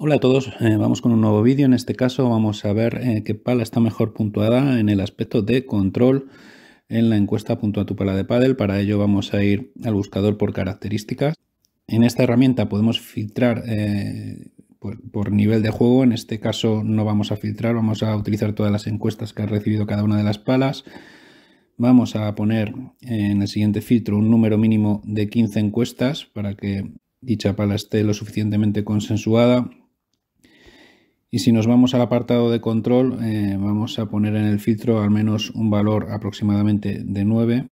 Hola a todos, eh, vamos con un nuevo vídeo. En este caso vamos a ver eh, qué pala está mejor puntuada en el aspecto de control en la encuesta a tu pala de pádel. Para ello vamos a ir al buscador por características. En esta herramienta podemos filtrar eh, por, por, nivel de juego. En este caso no vamos a filtrar, vamos a utilizar todas las encuestas que ha recibido cada una de las palas. Vamos a poner en el siguiente filtro un número mínimo de 15 encuestas para que dicha pala esté lo suficientemente consensuada y si nos vamos al apartado de control, eh, vamos a poner en el filtro al menos un valor aproximadamente de 9.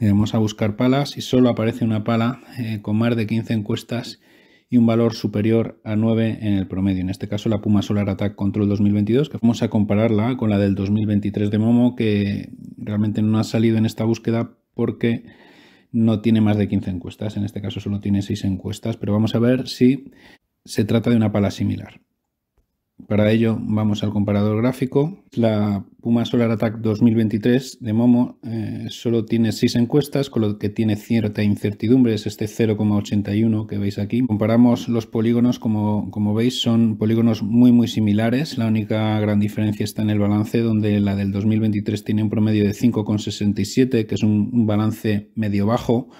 Y vamos a buscar palas y solo aparece una pala eh, con más de 15 encuestas y un valor superior a 9 en el promedio. En este caso la Puma Solar Attack Control 2022, que vamos a compararla con la del 2023 de Momo, que realmente no ha salido en esta búsqueda porque no tiene más de 15 encuestas. En este caso solo tiene 6 encuestas, pero vamos a ver si se trata de una pala similar. Para ello vamos al comparador gráfico. La Puma Solar Attack 2023 de Momo eh, solo tiene seis encuestas, con lo que tiene cierta incertidumbre, es este 0,81 que veis aquí. Comparamos los polígonos, como, como veis son polígonos muy muy similares, la única gran diferencia está en el balance, donde la del 2023 tiene un promedio de 5,67, que es un balance medio bajo,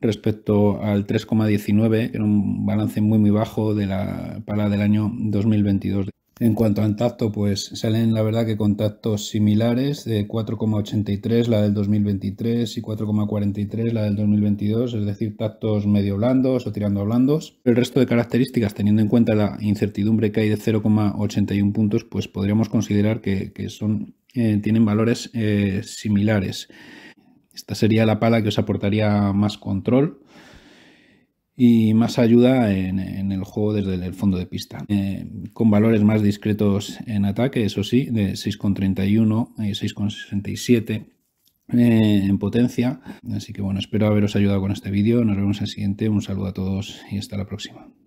respecto al 3,19, que era un balance muy muy bajo de la, para del año 2022. En cuanto al tacto, pues salen la verdad que contactos similares de 4,83 la del 2023 y 4,43 la del 2022, es decir, tactos medio blandos o tirando a blandos. El resto de características, teniendo en cuenta la incertidumbre que hay de 0,81 puntos, pues podríamos considerar que, son, eh, tienen valores eh, similares. Esta sería la pala que os aportaría más control y más ayuda en, el juego desde el fondo de pista. Eh, con valores más discretos en ataque, eso sí, de 6,31 y 6,67 eh, eh, en potencia. Así que bueno, espero haberos ayudado con este vídeo. Nos vemos en el siguiente. Un saludo a todos y hasta la próxima.